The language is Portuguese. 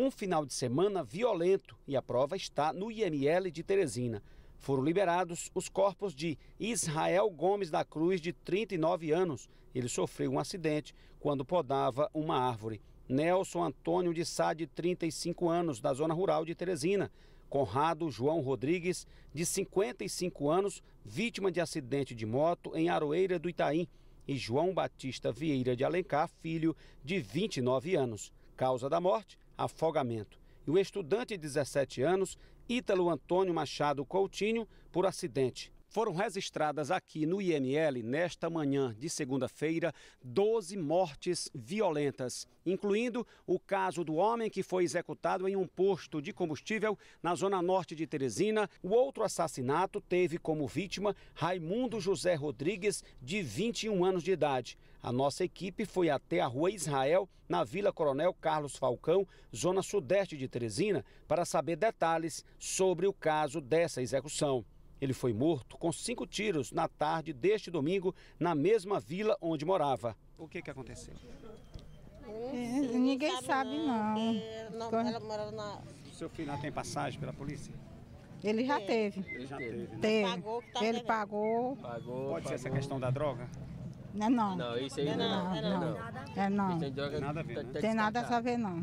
Um final de semana violento e a prova está no IML de Teresina. Foram liberados os corpos de Israel Gomes da Cruz, de 39 anos. Ele sofreu um acidente quando podava uma árvore. Nelson Antônio de Sá, de 35 anos, da zona rural de Teresina. Conrado João Rodrigues, de 55 anos, vítima de acidente de moto em Aroeira do Itaim. E João Batista Vieira de Alencar, filho, de 29 anos. Causa da morte: afogamento. E o estudante de 17 anos, Ítalo Antônio Machado Coutinho, por acidente. Foram registradas aqui no IML, nesta manhã de segunda-feira, 12 mortes violentas, incluindo o caso do homem que foi executado em um posto de combustível na zona norte de Teresina. O outro assassinato teve como vítima Raimundo José Rodrigues, de 21 anos de idade. A nossa equipe foi até a Rua Israel, na Vila Coronel Carlos Falcão, zona sudeste de Teresina, para saber detalhes sobre o caso dessa execução. Ele foi morto com cinco tiros na tarde deste domingo, na mesma vila onde morava. O que, que aconteceu? É, ninguém, Ninguém sabe, não. não. não ela morava na... Seu filho não tem passagem pela polícia? Ele já é. teve. Ele já teve. Né? teve. teve. Pagou tá ele pagou. pagou. Pode pagou. ser essa questão da droga? Não, é não. Não, isso aí não. não, não. É não. É não. Tem, droga, tem nada a ver, né? Tem nada a ver, não.